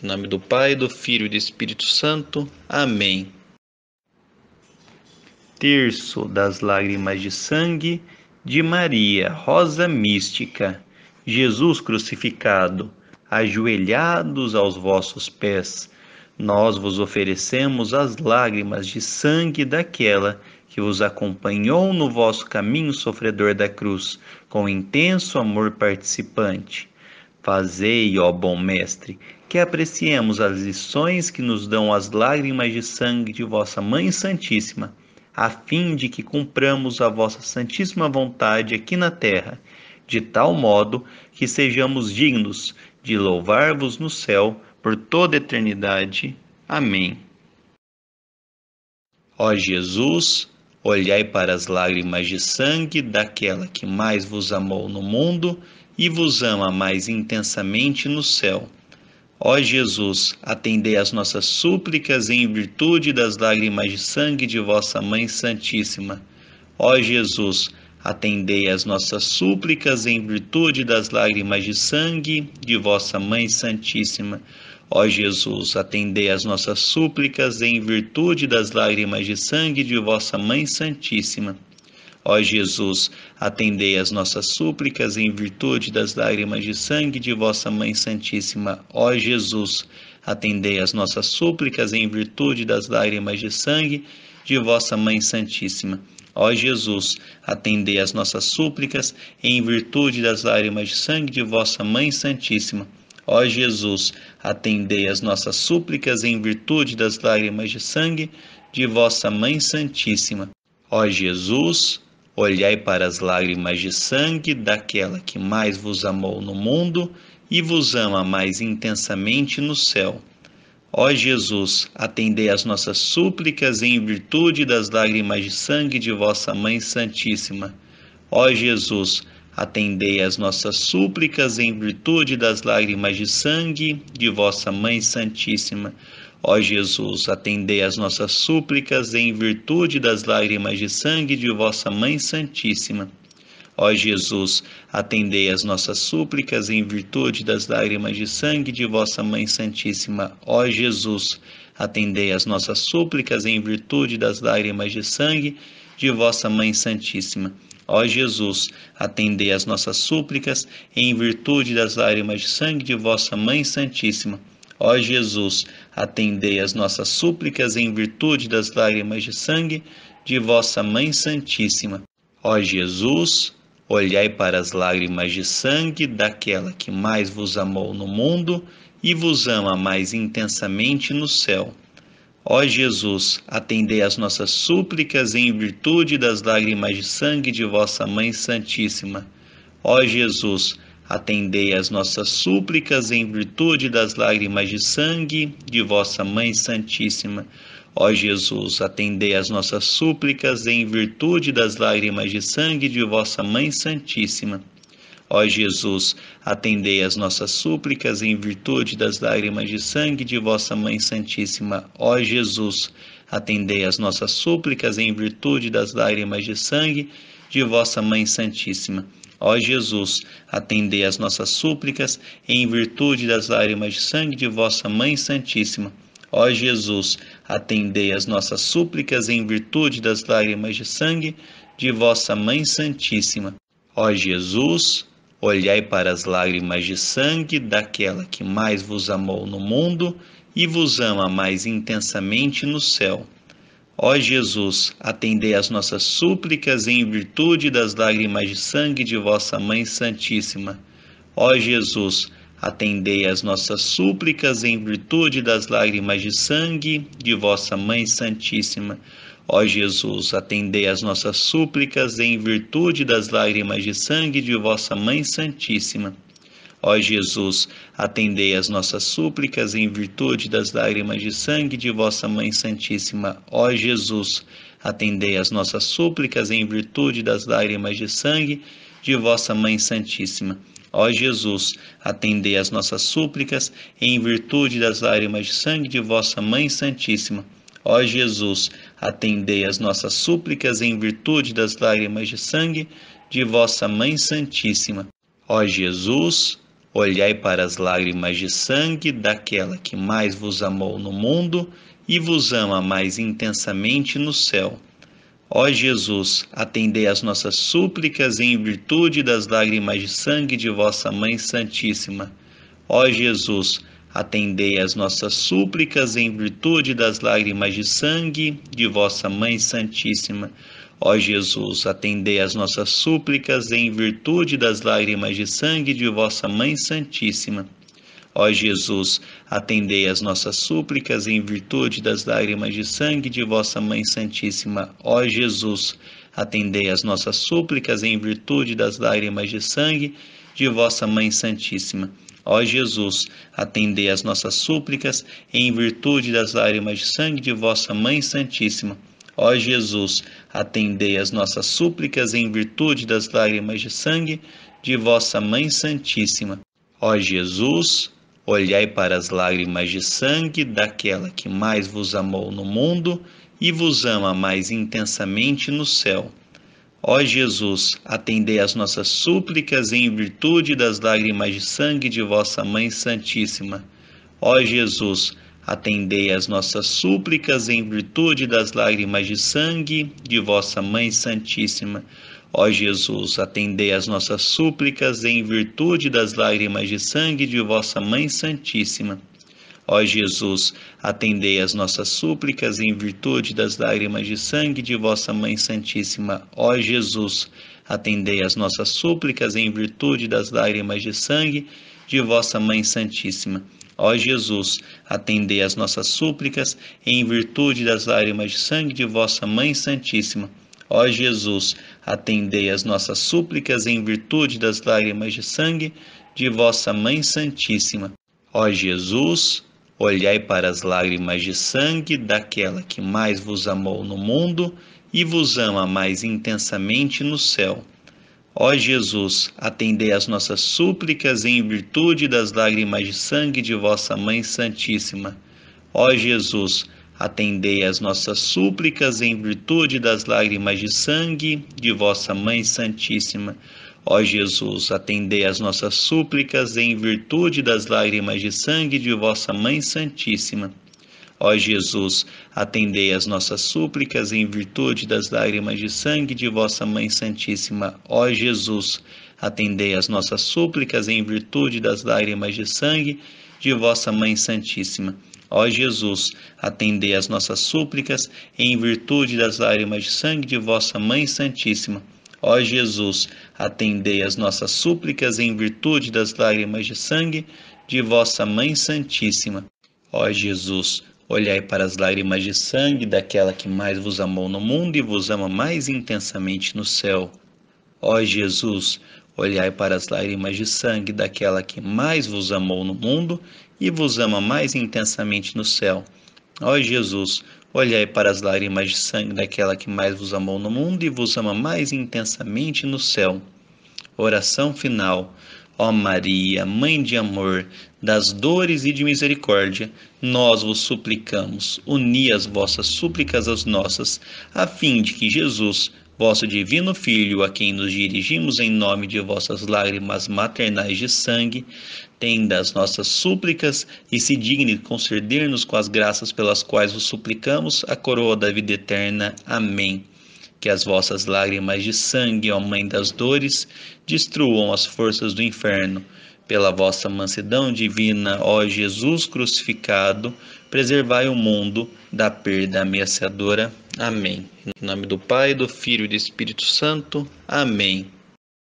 Em nome do Pai, do Filho e do Espírito Santo. Amém. Terço das lágrimas de sangue de Maria, Rosa Mística. Jesus crucificado, ajoelhados aos vossos pés, nós vos oferecemos as lágrimas de sangue daquela que vos acompanhou no vosso caminho sofredor da cruz, com intenso amor participante Fazei, ó bom Mestre, que apreciemos as lições que nos dão as lágrimas de sangue de vossa Mãe Santíssima, a fim de que cumpramos a vossa Santíssima vontade aqui na terra, de tal modo que sejamos dignos de louvar-vos no céu por toda a eternidade. Amém. Ó Jesus, olhai para as lágrimas de sangue daquela que mais vos amou no mundo e vos ama mais intensamente no céu. Ó Jesus, atendei às nossas súplicas em virtude das lágrimas de sangue de vossa Mãe Santíssima. Ó Jesus, atendei às nossas súplicas em virtude das lágrimas de sangue de vossa Mãe Santíssima. Ó Jesus, atendei às nossas súplicas em virtude das lágrimas de sangue de vossa Mãe Santíssima. Ó Jesus, atendei as nossas súplicas em virtude das lágrimas de sangue de vossa Mãe Santíssima. Ó Jesus, atendei as nossas súplicas em virtude das lágrimas de sangue de vossa Mãe Santíssima. Ó Jesus, atendei as nossas súplicas em virtude das lágrimas de sangue de vossa Mãe Santíssima. Ó Jesus, atendei as nossas súplicas em virtude das lágrimas de sangue de vossa Mãe Santíssima. Ó Jesus, Olhai para as lágrimas de sangue daquela que mais vos amou no mundo e vos ama mais intensamente no céu. Ó Jesus, atendei às nossas súplicas em virtude das lágrimas de sangue de vossa Mãe Santíssima. Ó Jesus, atendei às nossas súplicas em virtude das lágrimas de sangue de vossa Mãe Santíssima. Ó Jesus, atendei as nossas súplicas em virtude das lágrimas de sangue de vossa Mãe Santíssima. Ó Jesus, atendei as nossas súplicas em virtude das lágrimas de sangue de vossa Mãe Santíssima. Ó Jesus, atendei as nossas súplicas em virtude das lágrimas de sangue de vossa Mãe Santíssima. Ó Jesus, atendei as nossas súplicas em virtude das lágrimas de sangue de vossa Mãe Santíssima. Ó Jesus, atendei as nossas súplicas em virtude das lágrimas de sangue de vossa Mãe Santíssima. Ó Jesus, olhai para as lágrimas de sangue daquela que mais vos amou no mundo e vos ama mais intensamente no céu. Ó Jesus, atendei as nossas súplicas em virtude das lágrimas de sangue de vossa Mãe Santíssima. Ó Jesus, Atendei as nossas súplicas em virtude das lágrimas de sangue de vossa Mãe Santíssima. Ó Jesus, atendei as nossas súplicas em virtude das lágrimas de sangue de vossa Mãe Santíssima. Ó Jesus, atendei as nossas súplicas em virtude das lágrimas de sangue de vossa Mãe Santíssima. Ó Jesus, atendei as nossas súplicas em virtude das lágrimas de sangue de vossa Mãe Santíssima. Ó Jesus, atendei as nossas súplicas em virtude das lágrimas de sangue de vossa Mãe Santíssima. Ó Jesus, atendei as nossas súplicas em virtude das lágrimas de sangue de vossa Mãe Santíssima. Ó Jesus, olhai para as lágrimas de sangue daquela que mais vos amou no mundo e vos ama mais intensamente no céu. Ó Jesus, atendei às nossas súplicas em virtude das lágrimas de sangue de vossa Mãe Santíssima. Ó Jesus, atendei às nossas súplicas em virtude das lágrimas de sangue de vossa Mãe Santíssima. Ó Jesus, atendei às nossas súplicas em virtude das lágrimas de sangue de vossa Mãe Santíssima. Ó Jesus, atendei as nossas súplicas em virtude das lágrimas de sangue de vossa Mãe Santíssima. Ó Jesus, atendei as nossas súplicas em virtude das lágrimas de sangue de vossa Mãe Santíssima. Ó Jesus, atendei as nossas súplicas em virtude das lágrimas de sangue de vossa Mãe Santíssima. Ó Jesus, atendei as nossas súplicas em virtude das lágrimas de sangue de vossa Mãe Santíssima. Ó Jesus, Olhai para as lágrimas de sangue daquela que mais vos amou no mundo e vos ama mais intensamente no céu. Ó Jesus, atendei às nossas súplicas em virtude das lágrimas de sangue de vossa Mãe Santíssima. Ó Jesus, atendei às nossas súplicas em virtude das lágrimas de sangue de vossa Mãe Santíssima. Ó Jesus, atendei as nossas súplicas em virtude das lágrimas de sangue de vossa Mãe Santíssima. Ó Jesus, atendei as nossas súplicas em virtude das lágrimas de sangue de vossa Mãe Santíssima. Ó Jesus, atendei as nossas súplicas em virtude das lágrimas de sangue de vossa Mãe Santíssima. Ó Jesus, atendei as nossas súplicas em virtude das lágrimas de sangue de vossa Mãe Santíssima. Ó Jesus, atendei as nossas súplicas em virtude das lágrimas de sangue de vossa Mãe Santíssima. Ó Jesus, olhai para as lágrimas de sangue daquela que mais vos amou no mundo e vos ama mais intensamente no céu. Ó Jesus, atendei as nossas súplicas em virtude das lágrimas de sangue de vossa Mãe Santíssima. Ó Jesus, Atendei as nossas súplicas em virtude das lágrimas de sangue de vossa Mãe Santíssima. Ó Jesus, atendei as nossas súplicas em virtude das lágrimas de sangue de vossa Mãe Santíssima. Ó Jesus, atendei as nossas súplicas em virtude das lágrimas de sangue de vossa Mãe Santíssima. Ó Jesus, atendei as nossas súplicas em virtude das lágrimas de sangue de vossa Mãe Santíssima. Ó Jesus, atendei as nossas súplicas em virtude das lágrimas de sangue de vossa Mãe Santíssima. Ó Jesus, atendei as nossas súplicas em virtude das lágrimas de sangue de vossa Mãe Santíssima. Ó Jesus, olhai para as lágrimas de sangue daquela que mais vos amou no mundo e vos ama mais intensamente no céu. Ó Jesus, atendei às nossas súplicas em virtude das lágrimas de sangue de vossa Mãe Santíssima. Ó Jesus, atendei às nossas súplicas em virtude das lágrimas de sangue de vossa Mãe Santíssima. Ó Jesus, atendei às nossas súplicas em virtude das lágrimas de sangue de vossa Mãe Santíssima. Ó Jesus, atendei as nossas súplicas em virtude das lágrimas de sangue de vossa Mãe Santíssima. Ó Jesus, atendei as nossas súplicas em virtude das lágrimas de sangue de vossa Mãe Santíssima. Ó Jesus, atendei as nossas súplicas em virtude das lágrimas de sangue de vossa Mãe Santíssima. Ó Jesus, atendei as nossas súplicas em virtude das lágrimas de sangue de vossa Mãe Santíssima. Ó Jesus, Olhai para as lágrimas de sangue daquela que mais vos amou no mundo e vos ama mais intensamente no céu. Ó Jesus, olhai para as lágrimas de sangue daquela que mais vos amou no mundo e vos ama mais intensamente no céu. Ó Jesus, olhai para as lágrimas de sangue daquela que mais vos amou no mundo e vos ama mais intensamente no céu. Oração final. Ó Maria, Mãe de amor, das dores e de misericórdia, nós vos suplicamos, uni as vossas súplicas às nossas, a fim de que Jesus, vosso divino Filho, a quem nos dirigimos em nome de vossas lágrimas maternais de sangue, tenda as nossas súplicas e se digne conceder-nos com as graças pelas quais vos suplicamos a coroa da vida eterna. Amém. Que as vossas lágrimas de sangue, ó Mãe das Dores, destruam as forças do inferno. Pela vossa mansidão divina, ó Jesus crucificado, preservai o mundo da perda ameaçadora. Amém. Em nome do Pai, do Filho e do Espírito Santo. Amém.